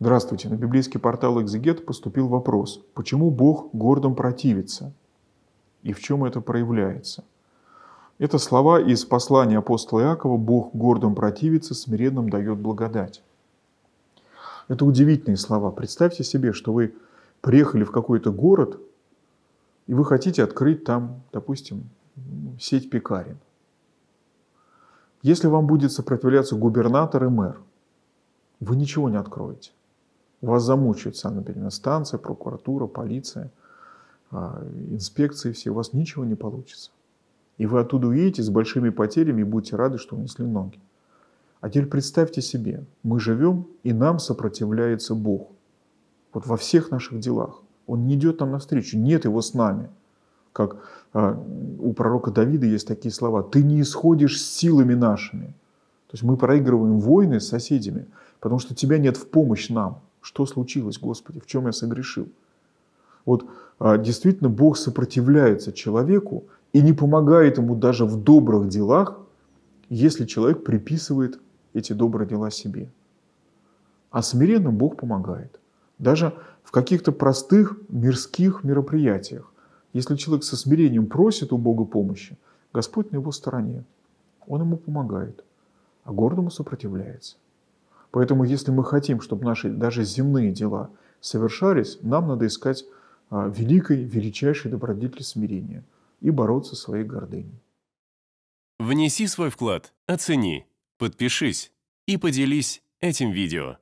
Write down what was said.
Здравствуйте. На библейский портал «Экзегет» поступил вопрос, почему Бог гордым противится и в чем это проявляется? Это слова из послания апостола Иакова «Бог гордым противится, смиренным дает благодать». Это удивительные слова. Представьте себе, что вы приехали в какой-то город, и вы хотите открыть там, допустим, сеть пекарен. Если вам будет сопротивляться губернатор и мэр, вы ничего не откроете. Вас замучает сам, например, станция, прокуратура, полиция, а, инспекции все. У вас ничего не получится. И вы оттуда уедете с большими потерями и будете рады, что унесли ноги. А теперь представьте себе, мы живем, и нам сопротивляется Бог. Вот во всех наших делах. Он не идет нам навстречу, нет его с нами. Как а, у пророка Давида есть такие слова, «Ты не исходишь с силами нашими». То есть мы проигрываем войны с соседями, потому что тебя нет в помощь нам. Что случилось, Господи, в чем я согрешил? Вот а, действительно Бог сопротивляется человеку и не помогает ему даже в добрых делах, если человек приписывает эти добрые дела себе. А смиренно Бог помогает. Даже в каких-то простых мирских мероприятиях. Если человек со смирением просит у Бога помощи, Господь на его стороне. Он ему помогает, а гордому сопротивляется. Поэтому, если мы хотим, чтобы наши даже земные дела совершались, нам надо искать а, великой, величайшей добродетели смирения и бороться со своей гордыней. Внеси свой вклад, оцени, подпишись и поделись этим видео.